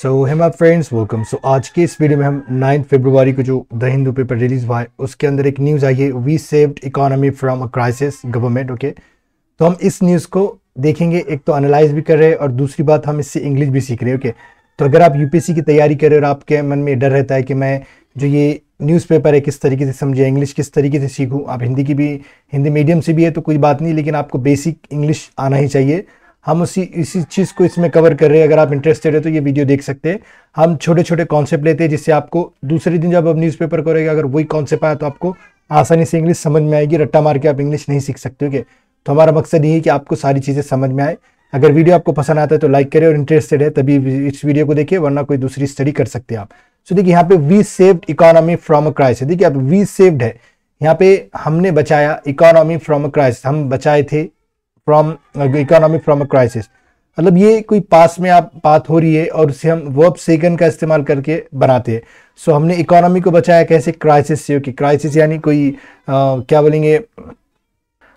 सो so, हेम friends welcome so आज के इस वीडियो में हम 9 फरवरी को जो द हिंदू पेपर रिलीज हुआ है उसके अंदर एक न्यूज़ आई है we saved economy from a crisis government okay तो हम इस न्यूज़ को देखेंगे एक तो एनालाइज भी कर रहे हैं और दूसरी बात हम इससे इंग्लिश भी सीख रहे हैं ओके okay? तो अगर आप यूपीएससी की तैयारी कर रहे हो और आपके मन में डर रहता है कि मैं जो ये न्यूज़पेपर है किस तरीके से समझे इंग्लिश किस तरीके से सीखूँ आप हिंदी की भी हिंदी मीडियम से भी है तो कोई बात नहीं लेकिन आपको बेसिक इंग्लिश आना ही चाहिए हम उसी इसी चीज़ को इसमें कवर कर रहे हैं अगर आप इंटरेस्टेड है तो ये वीडियो देख सकते हैं हम छोटे छोटे कॉन्सेप्ट लेते हैं जिससे आपको दूसरे दिन जब आप न्यूज़पेपर करेंगे अगर वही कॉन्सेप्ट आया तो आपको आसानी से इंग्लिश समझ में आएगी रट्टा मार के आप इंग्लिश नहीं सीख सकते ओके तो हमारा मकसद यही है कि आपको सारी चीज़ें समझ में आए अगर वीडियो आपको पसंद आता है तो लाइक करें और इंटरेस्टेड है तभी इस वीडियो को देखिए वरना कोई दूसरी स्टडी कर सकते हैं आप सो देखिए यहाँ पे we saved economy from a crisis देखिए आप वी सेव्ड है यहाँ पे हमने बचाया इकोनॉमी फ्रॉम अ क्राइसिस हम बचाए थे from economy from a crisis मतलब ये कोई पास में आप बात हो रही है और उसे हम वर्ब सेकंड का इस्तेमाल करके बनाते हैं सो so, हमने इकोनॉमी को बचाया कैसे क्राइसिस से कि क्राइसिस यानी कोई आ, uh, क्या बोलेंगे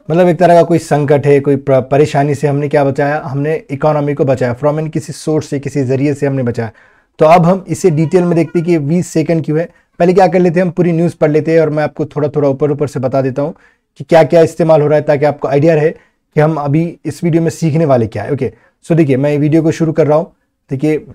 मतलब एक तरह का कोई संकट है कोई परेशानी से हमने क्या बचाया हमने इकोनॉमी को बचाया फ्रॉम इन किसी सोर्स से किसी ज़रिए से हमने बचाया तो अब हम इसे डिटेल में देखते हैं कि बीस सेकेंड क्यों है पहले क्या कर लेते हैं हम पूरी न्यूज़ पढ़ लेते हैं और मैं आपको थोड़ा थोड़ा ऊपर ऊपर से बता देता हूँ कि क्या क्या इस्तेमाल हो रहा है ताकि आपको आइडिया रहे कि हम अभी इस वीडियो में सीखने वाले क्या है ओके सो देखिए मैं वीडियो को शुरू कर रहा हूँ देखिए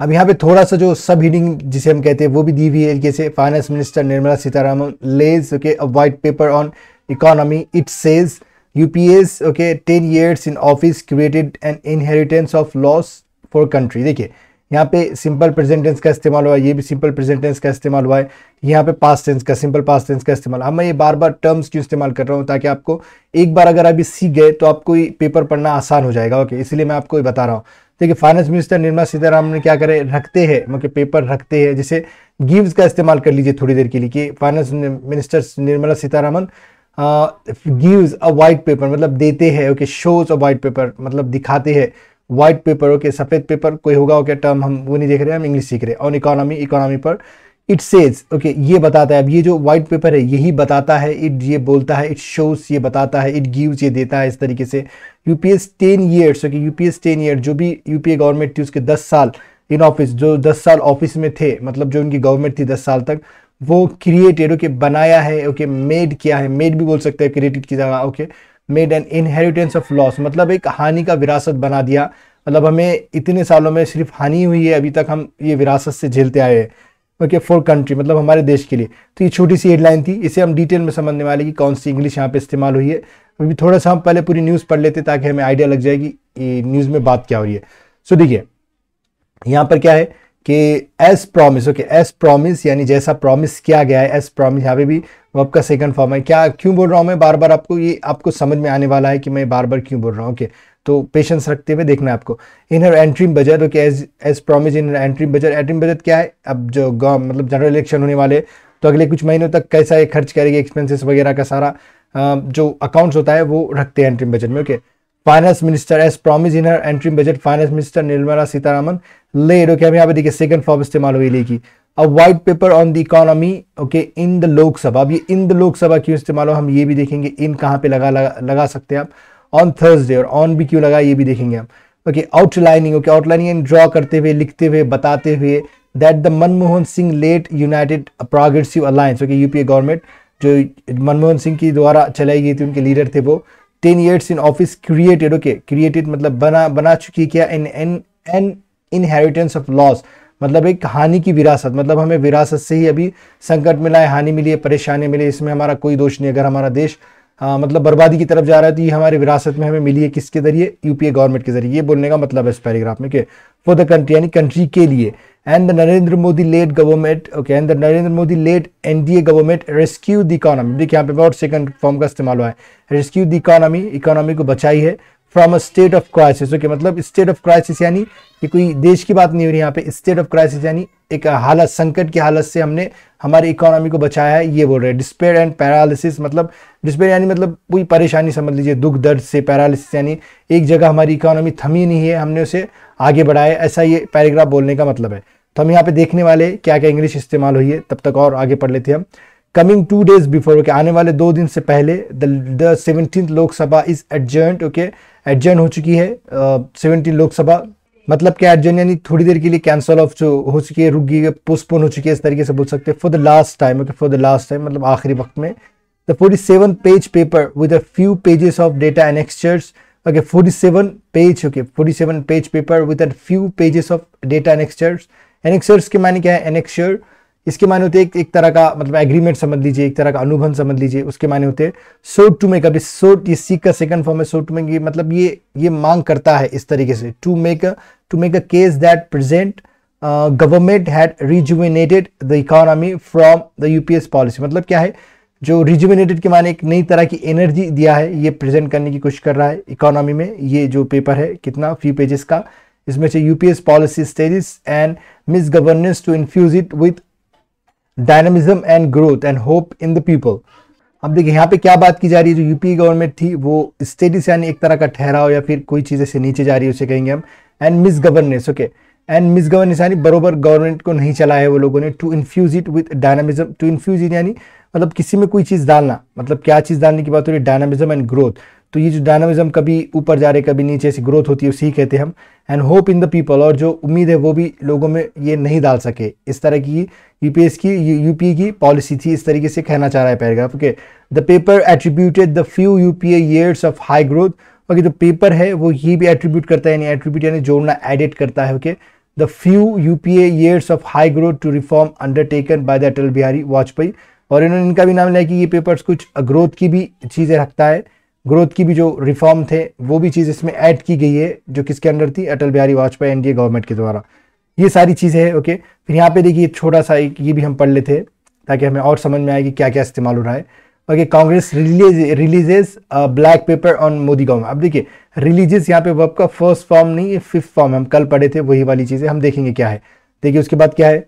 अब यहाँ पे थोड़ा सा जो सब हीडिंग जिसे हम कहते हैं वो भी दी हुई है जैसे finance minister Nirmala Sitharaman lays okay a white paper on economy it says UPA okay ten years in office created an inheritance of loss for country देखिए यहाँ पे सिंपल प्रेजेंटेंस का इस्तेमाल हुआ है ये भी सिंपल प्रेजेंटेंस का इस्तेमाल हुआ है यहाँ पे पास टेंस का सिंपल पास टेंस का इस्तेमाल अब मैं ये बार बार टर्म्स क्यों इस्तेमाल कर रहा हूँ ताकि आपको एक बार अगर अभी सीख गए तो आपको ये पेपर पढ़ना आसान हो जाएगा ओके इसलिए मैं आपको ये बता रहा हूँ देखिए फाइनेंस मिनिस्टर निर्मला सीतारामन ने क्या करे रखते हैं मतलब पेपर रखते हैं जैसे गिव्स का इस्तेमाल कर लीजिए थोड़ी देर के लिए कि finance minister Nirmala Sitharaman gives a white paper मतलब देते हैं okay shows a white paper मतलब दिखाते हैं व्हाइट पेपर ओके सफ़ेद पेपर कोई होगा ओके टर्म हम वो नहीं देख रहे हम इंग्लिश सीख रहे ऑन इकोनॉमी इकोनॉमी पर इट सेज ओके ये बताता है अब ये जो व्हाइट पेपर है यही बताता है इट ये बोलता है इट शोज ये बताता है इट गिव्स ये देता है इस तरीके से UPA's ten years okay UPA's ten year जो भी यूपीए गवर्नमेंट थी उसके दस साल इन ऑफिस जो दस साल ऑफिस में थे मतलब जो उनकी गवर्नमेंट थी दस साल तक वो क्रिएटेड ओके बनाया है ओके मेड किया है मेड भी बोल सकते हैं क्रिएटेड की जगह okay made an inheritance of loss मतलब एक हानि का विरासत बना दिया मतलब हमें इतने सालों में सिर्फ हानि हुई है अभी तक हम ये विरासत से झेलते आए हैं ओके फॉर कंट्री मतलब हमारे देश के लिए तो ये छोटी सी हेडलाइन थी इसे हम डिटेल में समझने वाले कि कौन सी इंग्लिश यहाँ पे इस्तेमाल हुई है अभी थोड़ा सा हम पहले पूरी न्यूज़ पढ़ लेते ताकि हमें आइडिया लग जाए कि न्यूज़ में बात क्या हो रही है सो देखिए यहाँ पर क्या है कि as promise okay as promise यानी जैसा प्रॉमिस किया गया है एज प्रॉमिस यहाँ पे भी वो आपका सेकंड फॉर्म है क्या क्यों बोल रहा हूँ मैं बार बार आपको ये आपको समझ में आने वाला है कि मैं बार बार क्यों बोल रहा हूँ ओके okay, तो पेशेंस रखते हुए देखना है आपको in her interim budget okay as as promise in interim budget interim budget क्या है अब जो मतलब जनरल इलेक्शन होने वाले तो अगले कुछ महीनों तक कैसा ये खर्च करेगी एक्सपेंसिस वगैरह का सारा जो अकाउंट्स होता है वो रखते हैं एंट्री बजट में okay okay? finance minister as promised in her interim budget finance minister nirmala sitaraman laid okay ab yahan pe dekhiye second form istemal hui lee ki a white paper on the economy okay in the lok sabha ab ye in the lok sabha क्यों इस्तेमाल हो हम ये भी देखेंगे इन कहाँ पे लगा लगा, लगा सकते हैं आप ऑन थर्सडे और ऑन भी क्यों लगा ये भी देखेंगे हम okay outlining okay outlining draw करते हुए लिखते हुए बताते हुए that the Manmohan Singh led United Progressive Alliance okay UPA government जो मनमोहन सिंह की द्वारा चलाई गई थी उनके लीडर थे वो ten years in office created okay created मतलब बना बना चुकी क्या in an an inheritance of loss मतलब एक हानि की विरासत मतलब हमें विरासत से ही अभी संकट मिला है हानि मिली है परेशानी मिली इसमें हमारा कोई दोष नहीं अगर हमारा देश आ, हाँ, मतलब बर्बादी की तरफ जा रहा है तो ये हमारे विरासत में हमें मिली है किसके जरिए यूपीए गवर्नमेंट के जरिए ये बोलने का मतलब है इस पैराग्राफ में कि फॉर द कंट्री यानी कंट्री के लिए and the Narendra Modi led government okay and the Narendra Modi led NDA government rescue the economy देखिए यहाँ पे बहुत सेकंड फॉर्म का इस्तेमाल हुआ है रेस्क्यू द इकोनॉमी इकोनॉमी को बचाई है from a state of crisis okay मतलब स्टेट ऑफ क्राइसिस यानी कि कोई देश की बात नहीं हो रही यहाँ पे स्टेट ऑफ क्राइसिस यानी एक हालत संकट की हालत से हमने हमारी इकोनॉमी को बचाया है ये बोल रहे हैं डिस्पेयर एंड पैरालिसिस मतलब डिस्पेयर यानी मतलब कोई परेशानी समझ लीजिए दुख दर्द से पैरालिसिस यानी एक जगह हमारी इकोनॉमी थमी नहीं है हमने उसे आगे बढ़ाया ऐसा ये पैराग्राफ बोलने का मतलब है तो हम यहाँ पे देखने वाले क्या क्या इंग्लिश इस्तेमाल हुई है तब तक और आगे पढ़ लेते हैं हम coming two days before okay आने वाले दो दिन से पहले the seventeen Lok Sabha is adjourned okay adjourned हो चुकी है सेवनटीन uh, लोकसभा मतलब क्या एडजर्न यानी थोड़ी देर के लिए कैंसल ऑफ जो हो चुकी है रुक गई है पोस्टपोन हो चुकी है इस तरीके से बोल सकते हैं for the last time okay for the last time मतलब आखिरी वक्त में the forty seven page paper with a few pages of data and annexures okay forty seven page okay forty seven page paper with a few pages of data and annexures annexures के माने क्या है annexure इसके माने होते एक, एक तरह का मतलब एग्रीमेंट समझ लीजिए एक तरह का अनुबंध समझ लीजिए उसके माने होते सो टू मेक अब सो ये सीख का सेकंड फॉर्म है सो टू मेक मतलब ये ये मांग करता है इस तरीके से to make to make a case that present government had rejuvenated the economy from the UPA's policy मतलब क्या है जो रिजुविनेटेड के माने एक नई तरह की एनर्जी दिया है ये प्रेजेंट करने की कोशिश कर रहा है इकोनॉमी में ये जो पेपर है कितना फ्यू पेजेस का इसमें से UPA's policy stasis and misgovernance to infuse it with dynamism and growth and hope in the people अब देखिए यहाँ पे क्या बात की जा रही है जो यूपी गवर्नमेंट थी वो स्टेटिस यानी एक तरह का ठहराव या फिर कोई चीज़ ऐसे नीचे जा रही है उसे कहेंगे हम and misgovernance okay and misgovernance यानी बरोबर गवर्नमेंट को नहीं चला है वो लोगों ने to infuse it with dynamism to infuse it यानी मतलब किसी में कोई चीज़ डालना मतलब क्या चीज़ डालने की बात हो रही है डायनामिज्म एंड ग्रोथ तो ये जो डायनामिज्म कभी ऊपर जा रहे कभी नीचे ऐसी ग्रोथ होती है उसी कहते हैं हम and hope in the people और जो उम्मीद है वो भी लोगों में ये नहीं डाल सके इस तरह की यूपीएस की यूपी की पॉलिसी थी इस तरीके से कहना चाह रहा है paragraph okay the paper attributed the few UPA years of high growth okay जो पेपर है वो ये भी एट्रीब्यूट करता है यानी एट्रीब्यूट यानी जोड़ना एडिट करता है okay the few UPA years of high growth to reform undertaken by the Atal Bihari Vajpayee और इन्होंने इनका भी नाम लिया कि ये पेपर्स कुछ ग्रोथ की भी चीज़ें रखता है ग्रोथ की भी जो रिफॉर्म थे वो भी चीज़ इसमें ऐड की गई है जो किसके अंडर थी अटल बिहारी वाजपेयी एनडीए गवर्नमेंट के द्वारा ये सारी चीज़ें हैं ओके फिर यहाँ पे देखिए छोटा सा एक ये भी हम पढ़ लेते हैं ताकि हमें और समझ में आए कि क्या क्या इस्तेमाल हो रहा है okay Congress release releases black paper on Modi government अब देखिए रिलीजियस यहाँ पे वर्ब का फर्स्ट फॉर्म नहीं है फिफ्थ फॉर्म हम कल पढ़े थे वही वाली चीज़ें हम देखेंगे क्या है देखिए उसके बाद क्या है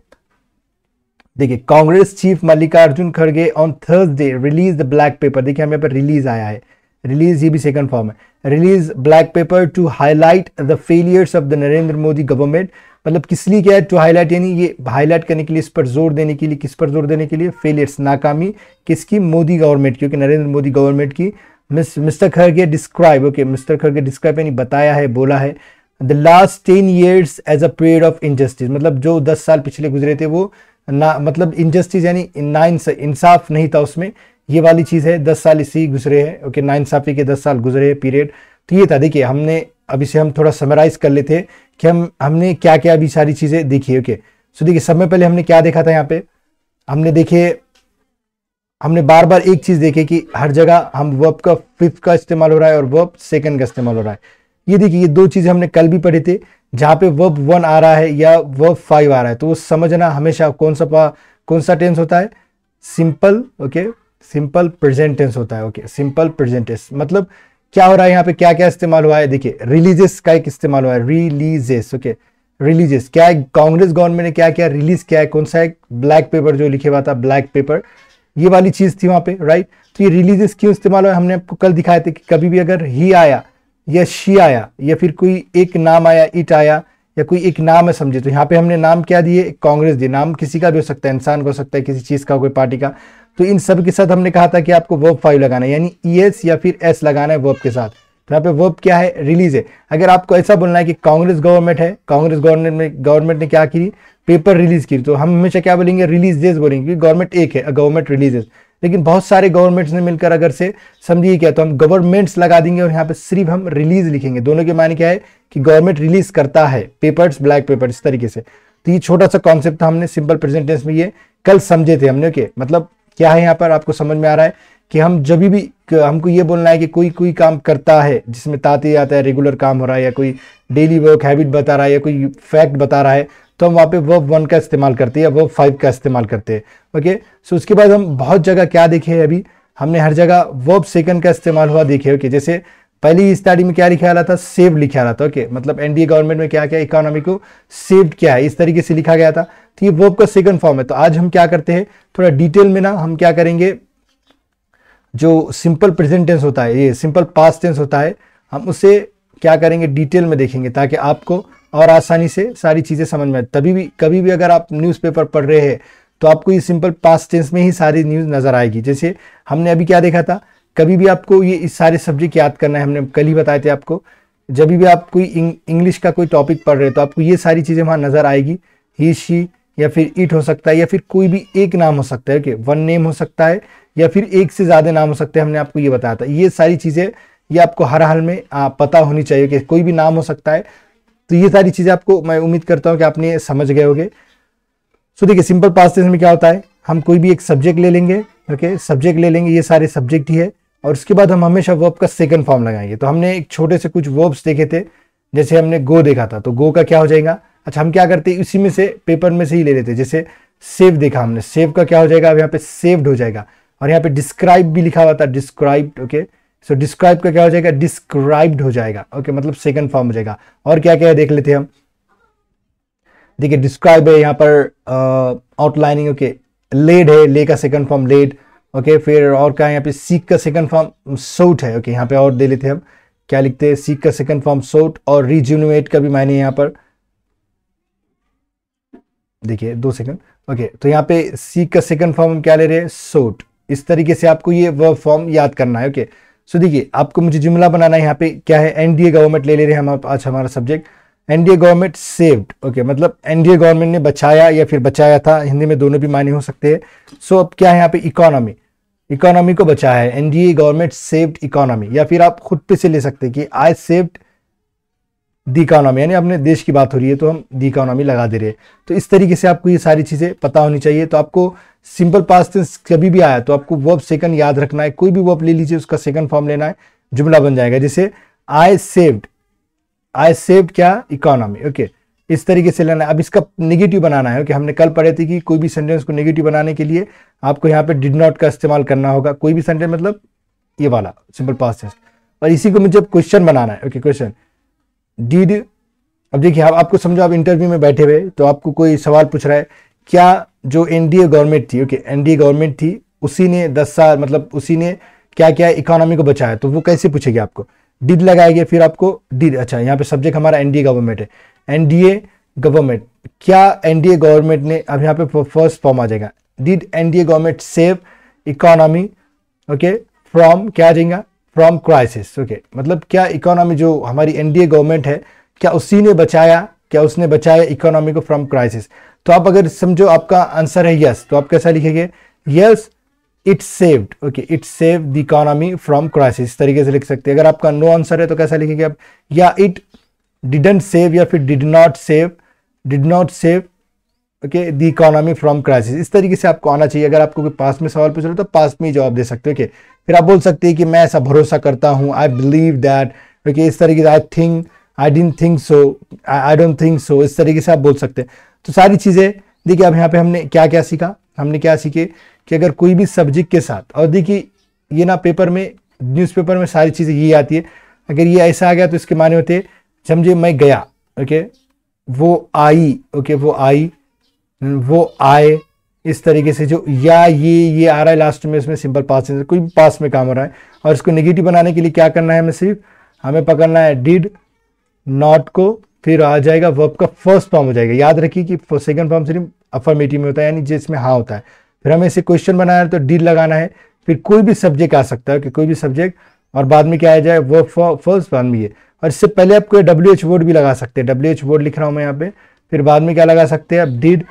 देखिए कांग्रेस चीफ मल्लिकार्जुन खड़गे on Thursday release the black paper देखिए हमें यहाँ पर रिलीज आया है रिलीज ये भी सेकंड फॉर्म है release black paper to highlight the failures of the Narendra Modi government मतलब किस लिए क्या है टू हाईलाइट यानी ये हाईलाइट करने के लिए इस पर जोर देने के लिए किस पर जोर देने के लिए फेलियर्स नाकामी किसकी मोदी गवर्नमेंट क्योंकि नरेंद्र मोदी गवर्नमेंट की miss mister Kharge describe okay mister Kharge describe यानी बताया है बोला है the last ten years as a period of injustice मतलब जो दस साल पिछले गुजरे थे वो ना मतलब इनजस्टिस यानी इंसाफ नहीं था उसमें ये वाली चीज़ है दस साल इसी गुजरे हैं ओके नाइंसाफ़ी के दस साल गुजरे पीरियड तो ये था देखिए हमने अभी से हम थोड़ा समराइज कर लेते हैं कि हम हमने क्या क्या अभी सारी चीज़ें देखी ओके सो देखिए सब में पहले हमने क्या देखा था यहाँ पे हमने देखे हमने बार बार एक चीज़ देखी कि हर जगह हम वर्ब का फिफ्थ का इस्तेमाल हो रहा है और वर्ब सेकंड का इस्तेमाल हो रहा है ये देखिए ये दो चीज़ें हमने कल भी पढ़ी थी जहाँ पे वर्ब वन आ रहा है या वर्ब फाइव आ रहा है तो वो समझना हमेशा कौन सा कौन सा टेंस होता है सिंपल ओके सिंपल प्रेजेंटेंस होता है ओके सिंपल प्रेजेंटेंस मतलब क्या हो रहा है यहाँ पे क्या क्या इस्तेमाल हुआ है देखिए रिलीजियस का एक इस्तेमाल हुआ है रिलीजियस ओके रिलीजियस क्या है कांग्रेस गवर्नमेंट ने क्या किया रिलीज किया है कौन सा एक ब्लैक पेपर जो लिखे हुआ था ब्लैक पेपर ये वाली चीज थी वहां पे राइट तो ये रिलीजियस क्यों इस्तेमाल हुआ हमने आपको कल दिखाया था कि कभी भी अगर ही आया या शी आया या फिर कोई एक नाम आया इट आया या कोई एक नाम है समझे तो यहाँ पे हमने नाम क्या दिए कांग्रेस दिए नाम किसी का भी हो सकता है इंसान का हो सकता है किसी चीज़ का कोई पार्टी का तो इन सब के साथ हमने कहा था कि आपको वर्ब फाइव लगाना है यानी ई एस या फिर एस लगाना है वर्ब के साथ तो यहाँ पे वर्ब क्या है रिलीज है अगर आपको ऐसा बोलना है कि कांग्रेस गवर्नमेंट है कांग्रेस गवर्नमेंट में गवर्नमेंट ने क्या की पेपर रिलीज की तो हम हमेशा क्या बोलेंगे रिलीज डेज बोलेंगे क्योंकि गवर्नमेंट एक है गवर्नमेंट रिलीजेज लेकिन बहुत सारे गवर्नमेंट्स ने मिलकर अगर से समझिए क्या तो हम गवर्नमेंट्स लगा देंगे और यहाँ पे सिर्फ हम रिलीज लिखेंगे दोनों के माने क्या है कि गवर्नमेंट रिलीज करता है पेपर्स ब्लैक पेपर इस तरीके से तो ये छोटा सा कॉन्सेप्ट था हमने सिंपल प्रेजेंटेंस में ये कल समझे थे हमने ओके मतलब क्या है यहाँ पर आपको समझ में आ रहा है कि हम जब भी हमको ये बोलना है कि कोई कोई काम करता है जिसमें ताते आता है रेगुलर काम हो रहा है या कोई डेली वर्क हैबिट बता रहा है या कोई फैक्ट बता रहा है तो हम वहाँ पे वर्ब वन का इस्तेमाल करते हैं या वर्ब फाइव का इस्तेमाल करते हैं ओके सो उसके बाद हम बहुत जगह क्या देखे अभी हमने हर जगह वर्ब सेकंड का इस्तेमाल हुआ देखे ओके जैसे पहली स्टडी में क्या लिखा आ रहा था सेव्ड लिखा आ रहा था ओके मतलब एनडीए गवर्नमेंट में क्या क्या इकोनॉमी को सेव्ड क्या है इस तरीके से लिखा गया था तो ये वर्ब का सेकंड फॉर्म है तो आज हम क्या करते हैं थोड़ा डिटेल में ना हम क्या करेंगे जो सिंपल प्रेजेंट टेंस होता है ये सिंपल पास्ट टेंस होता है हम उसे क्या करेंगे डिटेल में देखेंगे ताकि आपको और आसानी से सारी चीज़ें समझ में आए तभी भी कभी भी अगर आप न्यूज़पेपर पढ़ रहे हैं तो आपको ये सिंपल पास्ट टेंस में ही सारी न्यूज़ नज़र आएगी जैसे हमने अभी क्या देखा था कभी भी आपको ये इस सारे सब्जेक्ट याद करना है हमने कल ही बताए थे आपको जब भी आप कोई इंग्लिश का कोई टॉपिक पढ़ रहे हो तो आपको ये सारी चीज़ें वहाँ नज़र आएगी ही शी या फिर इट हो सकता है या फिर कोई भी एक नाम हो सकता है ओके वन नेम हो सकता है या फिर एक से ज़्यादा नाम हो सकते हैं हमने आपको ये बताया था ये सारी चीज़ें ये आपको हर हाल में आ, पता होनी चाहिए कि कोई भी नाम हो सकता है तो ये सारी चीज़ें आपको मैं उम्मीद करता हूँ कि आपने समझ गए होगे सो देखिए सिंपल पास्ट में क्या होता है हम कोई भी एक सब्जेक्ट ले लेंगे ओके सब्जेक्ट ले लेंगे ये सारे सब्जेक्ट ही है और उसके बाद हम हमेशा वर्ब का सेकंड फॉर्म लगाएंगे तो हमने एक छोटे से कुछ वर्ब्स देखे थे जैसे हमने गो देखा था तो गो का क्या हो जाएगा अच्छा हम क्या करते इसी में से पेपर में से ही ले लेते हैं जैसे सेव देखा हमने सेव का क्या हो जाएगा अब यहाँ पे सेव्ड हो जाएगा और यहाँ पे डिस्क्राइब भी लिखा हुआ था डिस्क्राइब्ड ओके सो डिस्क्राइब का क्या हो जाएगा डिस्क्राइब्ड हो जाएगा ओके okay, मतलब सेकंड फॉर्म हो जाएगा और क्या क्या है देख लेते हम देखिए डिस्क्राइब है यहाँ पर आउटलाइनिंग ओके लेड है ले का सेकंड फॉर्म लेड ओके फिर और क्या यहाँ पे सीख का सेकंड फॉर्म सोट है ओके यहाँ पे और दे लेते हैं हम क्या लिखते हैं सीख का सेकंड फॉर्म सोट और रिज्यूनिवेट का भी मायने यहाँ पर देखिए दो सेकंड ओके तो यहाँ पे सीख का सेकंड फॉर्म हम क्या ले रहे हैं सोट इस तरीके से आपको ये वर्ब फॉर्म याद करना है ओके सो देखिए आपको मुझे जुमला बनाना है यहाँ पे क्या है एनडीए गवर्नमेंट ले ले रहे हैं हम आज हमारा subject NDA government saved okay मतलब एनडीए गवर्नमेंट ने बचाया या फिर बचाया था हिंदी में दोनों भी मायने हो सकते हैं सो so, अब क्या है यहाँ पे इकोनॉमी इकोनॉमी को बचाया है एनडीए गवर्नमेंट सेव्ड इकोनॉमी या फिर आप खुद पे से ले सकते हैं कि आई सेव्ड द इकोनॉमी यानी अपने देश की बात हो रही है तो हम द इकोनॉमी लगा दे रहे हैं तो इस तरीके से आपको ये सारी चीज़ें पता होनी चाहिए तो आपको सिंपल पास टेंस कभी भी आया तो आपको वर्ब सेकंड याद रखना है कोई भी वर्ब ले लीजिए उसका सेकंड फॉर्म लेना है जुमला बन जाएगा जैसे आई सेव्ड आई सेव्ड क्या इकोनॉमी ओके okay. इस तरीके से लेना है अब इसका निगेटिव बनाना है कि हमने कल पढ़े थे कि कोई भी सेंटेंस को निगेटिव बनाने के लिए आपको यहाँ पे डिड नॉट का इस्तेमाल करना होगा कोई भी सेंटेंस मतलब ये वाला सिंपल पास टेंस और इसी को मुझे क्वेश्चन बनाना है ओके क्वेश्चन डिड अब देखिए आप, आपको समझो आप इंटरव्यू में बैठे हुए तो आपको कोई सवाल पूछ रहा है क्या जो एनडीए गवर्नमेंट थी ओके एनडीए गवर्नमेंट थी उसी ने दस साल मतलब उसी ने क्या क्या इकोनॉमी को बचाया तो वो कैसे पूछेगी आपको डिड लगाएगी फिर आपको डिड अच्छा यहाँ पे सब्जेक्ट हमारा एनडीए गवर्नमेंट है एनडीए गवर्नमेंट क्या एनडीए गवर्नमेंट ने अब यहाँ पे फर्स्ट फॉर्म आ जाएगा did NDA government save economy okay from क्या आ जाएगा फ्रॉम क्राइसिस ओके मतलब क्या इकोनॉमी जो हमारी एनडीए गवर्नमेंट है क्या उसी ने बचाया क्या उसने बचाया इकोनॉमी को फ्रॉम क्राइसिस तो आप अगर समझो आपका आंसर है यस तो आप कैसा लिखेंगे yes it saved okay it save the economy from crisis तरीके से लिख सकते हैं अगर आपका नो आंसर है तो कैसा लिखेंगे आप या इट didn't save या फिर did not save did not save okay the economy from crisis इस तरीके से आपको आना चाहिए अगर आपको कोई पास में सवाल पूछ रहे हो तो पास में ही जवाब दे सकते हो ओके फिर आप बोल सकते हैं कि मैं ऐसा भरोसा करता हूँ आई बिलीव दैट ओके इस तरीके से I think I didn't think so I don't think so इस तरीके से आप बोल सकते हैं तो सारी चीज़ें देखिए अब यहाँ पे हमने क्या क्या सीखा हमने क्या सीखे कि अगर कोई भी सब्जेक्ट के साथ और देखिए ये ना पेपर में न्यूज़पेपर में सारी चीज़ें ये आती है अगर ये ऐसा आ गया तो इसके माने होते हैं समझिए मैं गया ओके वो आई ओके वो आई वो आए इस तरीके से जो या ये ये आ रहा है लास्ट में इसमें सिंपल पास कोई पास में काम हो रहा है और इसको निगेटिव बनाने के लिए क्या करना है हमें सिर्फ हमें पकड़ना है डिड नॉट को फिर आ जाएगा वर्ब का फर्स्ट फॉर्म हो जाएगा याद रखिए कि सेकंड फॉर्म सिर्फ अफर्मेटिव में होता है यानी जिसमें हाँ होता है फिर हमें इसे क्वेश्चन बनाना है तो डिड लगाना है फिर कोई भी सब्जेक्ट आ सकता है कि कोई भी सब्जेक्ट और बाद में क्या आ जाए वर्ब फर्स्ट फॉर्म ये और इससे पहले आप कोई डब्ल्यू एच वर्ड भी लगा सकते हैं डब्ल्यू एच वर्ड लिख रहा हूँ मैं यहाँ पे फिर बाद में क्या लगा सकते हैं आप डिड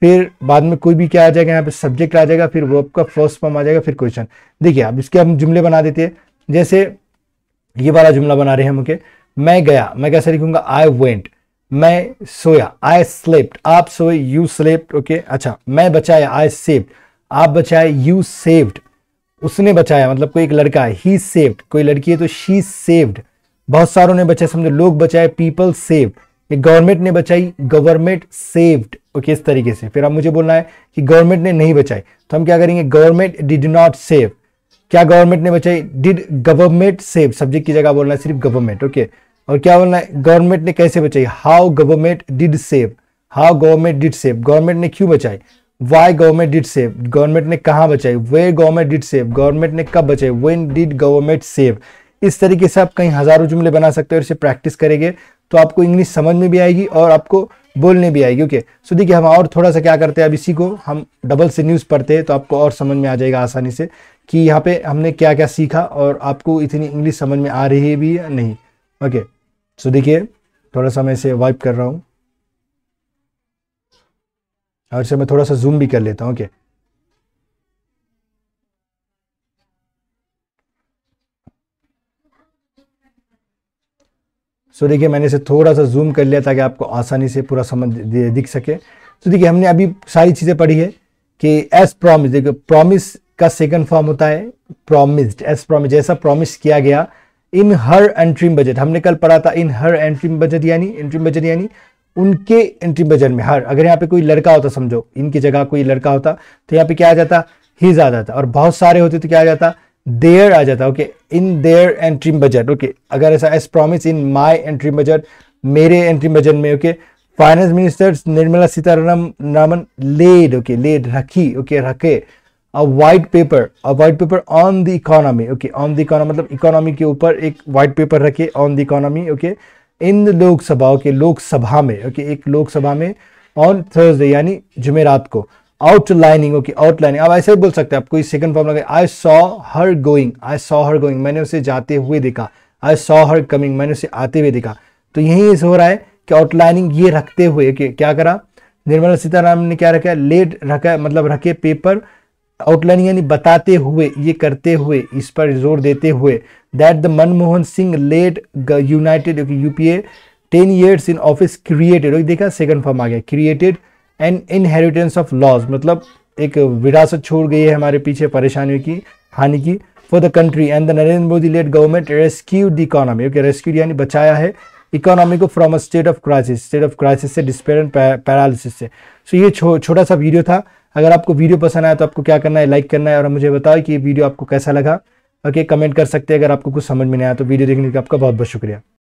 फिर बाद में कोई भी क्या आ जाएगा यहाँ पे सब्जेक्ट आ जाएगा फिर वो आपका फर्स्ट फॉर्म आ जाएगा फिर क्वेश्चन देखिए अब इसके हम जुमले बना देते हैं जैसे ये वाला जुमला बना रहे हैं हम मैं गया मैं कैसे लिखूंगा आई वेंट मैं सोया आई स्लेप्ट आप सोए यू स्लेप्ट ओके अच्छा मैं बचाया आई सेव्ड आप बचाए यू सेव्ड उसने बचाया मतलब कोई एक लड़का है ही सेव्ड कोई लड़की है तो शी सेव्ड बहुत सारों ने बचाए समझो लोग बचाए पीपल सेव गवर्नमेंट ने बचाई गवर्नमेंट सेव्ड ओके इस तरीके से फिर अब मुझे बोलना है कि गवर्नमेंट ने नहीं बचाई तो हम क्या करेंगे गवर्नमेंट डिड नॉट सेव क्या गवर्नमेंट ने बचाई डिड गवर्नमेंट सेव सब्जेक्ट की जगह बोलना है सिर्फ गवर्नमेंट ओके और क्या बोलना है गवर्नमेंट ने कैसे बचाई how government did save how government did save government ने क्यों बचाई why government did save government ने कहा बचाई where government did save government ने कब बचाई वेन डिड गवर्नमेंट सेव इस तरीके से आप कहीं हज़ारों जुमले बना सकते हो और इसे प्रैक्टिस करेंगे तो आपको इंग्लिश समझ में भी आएगी और आपको बोलने भी आएगी ओके सो देखिए हम और थोड़ा सा क्या करते हैं अब इसी को हम डबल से न्यूज़ पढ़ते हैं तो आपको और समझ में आ जाएगा आसानी से कि यहाँ पे हमने क्या क्या सीखा और आपको इतनी इंग्लिश समझ में आ रही है भी या नहीं ओके सो देखिए थोड़ा सा मैं इसे वाइप कर रहा हूँ और इसे मैं थोड़ा सा जूम भी कर लेता हूँ ओके सो देखिए मैंने इसे थोड़ा सा जूम कर लिया ताकि आपको आसानी से पूरा समझ दिख सके तो देखिए हमने अभी सारी चीज़ें पढ़ी है कि एस प्रॉमिस देखिए प्रॉमिस का सेकंड फॉर्म होता है प्रॉमिस्ड एस प्रॉमिस जैसा प्रॉमिस किया गया इन हर एंट्रीम बजट हमने कल पढ़ा था इन हर एंट्रीम बजट यानी एंट्रीम बजट यानी उनके एंट्री बजट में हर अगर यहाँ पे कोई लड़का होता समझो इनकी जगह कोई लड़का होता तो यहाँ पे क्या आ जाता हिज आ जाता और बहुत सारे होते तो क्या आ जाता देयर आ जाता है okay in their interim budget okay अगर ऐसा as promise in my interim budget मेरे एंट्री बजट में okay finance minister Nirmala Sitharaman Raman laid okay laid रखी ओके रखे a white paper a white paper on the economy okay on the economy मतलब economy के ऊपर एक वाइट पेपर रखे on the economy okay in Lok Sabha okay Lok Sabha में okay एक लोकसभा में ऑन थर्सडे यानी जुमेरात को आउटलाइनिंग ओके आउटलाइनिंग अब ऐसे बोल सकते हैं आप कोई सेकंड फॉर्म लगे I saw her going I saw her going मैंने उसे जाते हुए देखा आई सॉ हर कमिंग मैंने उसे आते हुए देखा तो यही हो रहा है कि आउटलाइनिंग ये रखते हुए कि क्या करा निर्मला सीतारामन ने क्या रखा लेट रखा मतलब रखे पेपर आउटलाइनिंग यानी बताते हुए ये करते हुए इस पर जोर देते हुए that the Manmohan Singh led United UPA ten years in office created देखा सेकंड फॉर्म आ गया created and inheritance of loss मतलब एक विरासत छोड़ गई है हमारे पीछे परेशानियों की हानि की for the country and the Narendra Modi led government rescue the economy okay rescue यानी बचाया है इकोनॉमी को from a state of crisis state of crisis से डिस्पेयर एंड पैरालिसिस से सो so, ये छो, छोटा सा वीडियो था अगर आपको वीडियो पसंद आया तो आपको क्या करना है लाइक करना है और मुझे बताओ कि ये वीडियो आपको कैसा लगा ओके okay, कमेंट कर सकते हैं अगर आपको कुछ समझ में नहीं आया तो वीडियो देखने का आपका बहुत बहुत शुक्रिया